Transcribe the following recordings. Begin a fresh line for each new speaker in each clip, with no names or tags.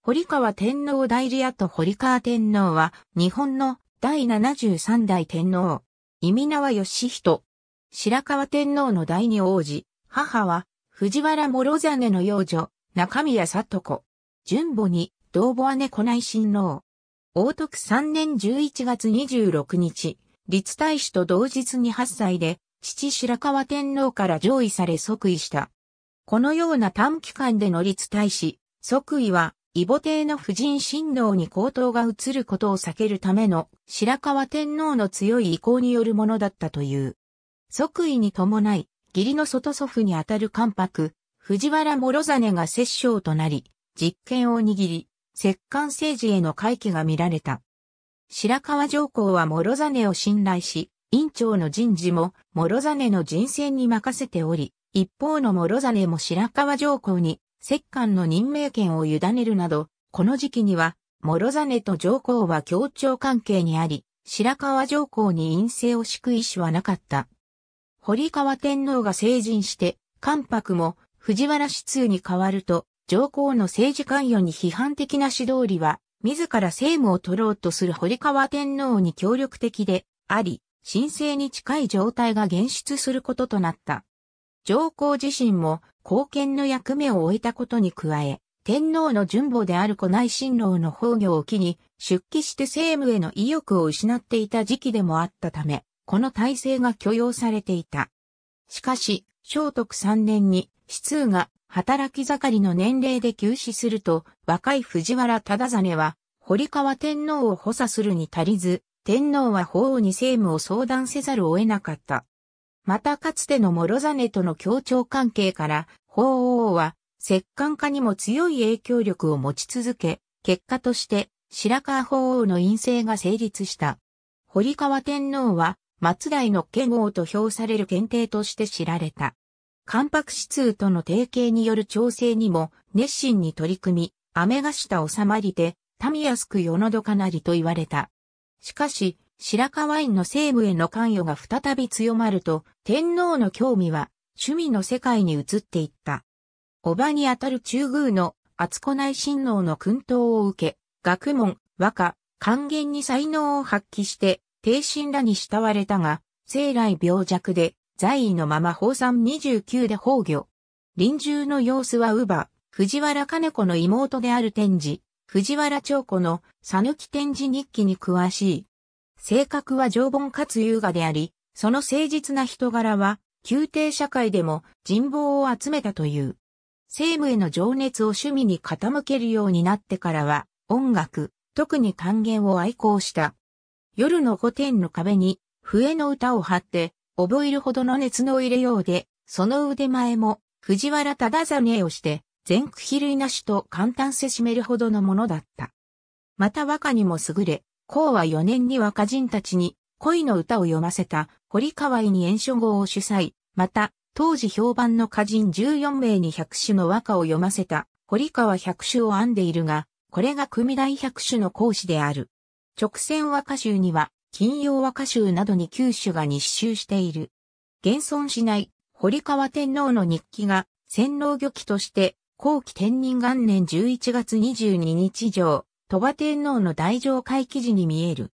堀川天皇代理屋と堀川天皇は、日本の第73代天皇。意味名は義人。白川天皇の第二王子。母は、藤原諸真の幼女、中宮里子。順母に、同母姉子内親王。王徳3年11月26日、立大使と同日に8歳で、父白川天皇から上位され即位した。このような短期間での立大使、即位は、異母帝の夫人親王に皇統が移ることを避けるための白河天皇の強い意向によるものだったという。即位に伴い、義理の外祖父にあたる関白、藤原諸実が摂政となり、実権を握り、摂関政治への回帰が見られた。白河上皇は諸実を信頼し、院長の人事も諸実の人選に任せており、一方の諸実も白河上皇に摂関の任命権を委ねるなど、この時期には、諸実と上皇は協調関係にあり、白河上皇に陰性を敷く意思はなかった。堀川天皇が成人して、関白も藤原氏通に変わると、上皇の政治関与に批判的な指導理は、自ら政務を取ろうとする堀川天皇に協力的であり、神聖に近い状態が現出することとなった。上皇自身も貢献の役目を終えたことに加え、天皇の順母である古内親王の崩御を機に、出帰して政務への意欲を失っていた時期でもあったため、この体制が許容されていた。しかし、聖徳3年に、死通が働き盛りの年齢で急死すると、若い藤原忠真は、堀川天皇を補佐するに足りず、天皇は法王に政務を相談せざるを得なかった。またかつての諸真との協調関係から、法王は、摂関家にも強い影響力を持ち続け、結果として、白川法皇の院政が成立した。堀川天皇は、松代の剣王と評される検定として知られた。関白指通との提携による調整にも熱心に取り組み、雨が下収まりで、民安く世のどかなりと言われた。しかし、白河院の政務への関与が再び強まると、天皇の興味は趣味の世界に移っていった。叔母にあたる中宮の厚子内親王の訓導を受け、学問、和歌、還元に才能を発揮して、帝神らに慕われたが、生来病弱で、在位のまま宝山29で崩御。臨終の様子は乳母、藤原金子の妹である天智、藤原長子の佐抜天智日記に詳しい。性格は常凡かつ優雅であり、その誠実な人柄は宮廷社会でも人望を集めたという。政務への情熱を趣味に傾けるようになってからは、音楽、特に還元を愛好した。夜の御殿の壁に、笛の歌を貼って、覚えるほどの熱の入れようで、その腕前も、藤原忠真をして、全区比類なしと簡単せしめるほどのものだった。また和歌にも優れ、孔は4年に若人たちに恋の歌を読ませた堀川井に演書号を主催、また、当時評判の歌人14名に百首の和歌を読ませた、堀川百首を編んでいるが、これが組大百首の講師である。直線和歌集には、金曜和歌集などに九首が日集している。現存しない堀川天皇の日記が、洗脳御記として、後期天人元年11月22日上、鳥羽天皇の大上会記事に見える。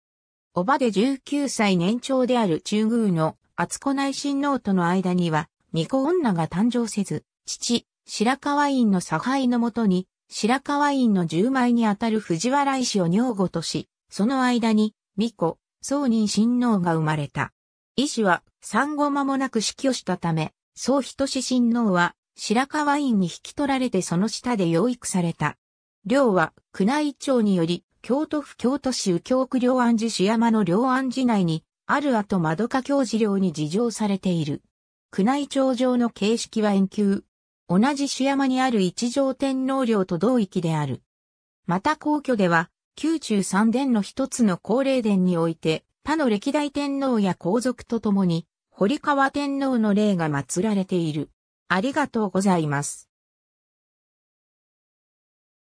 おばで19歳年長である中宮の厚子内親王との間には、巫女女が誕生せず、父、白河院の差配のもとに、白河院の十枚にあたる藤原医師を女子とし、その間に、巫女、宗人親王が生まれた。医師は産後間もなく死去したため、宗人志親王は白河院に引き取られてその下で養育された。両は宮内庁により、京都府京都市右京区両安寺市山の両安寺内にある後窓か教授料に事情されている。宮内庁上の形式は遠求。同じ主山にある一条天皇陵と同域である。また皇居では、宮中三殿の一つの高齢殿において、他の歴代天皇や皇族と共に、堀川天皇の霊が祀られている。ありがとうございます。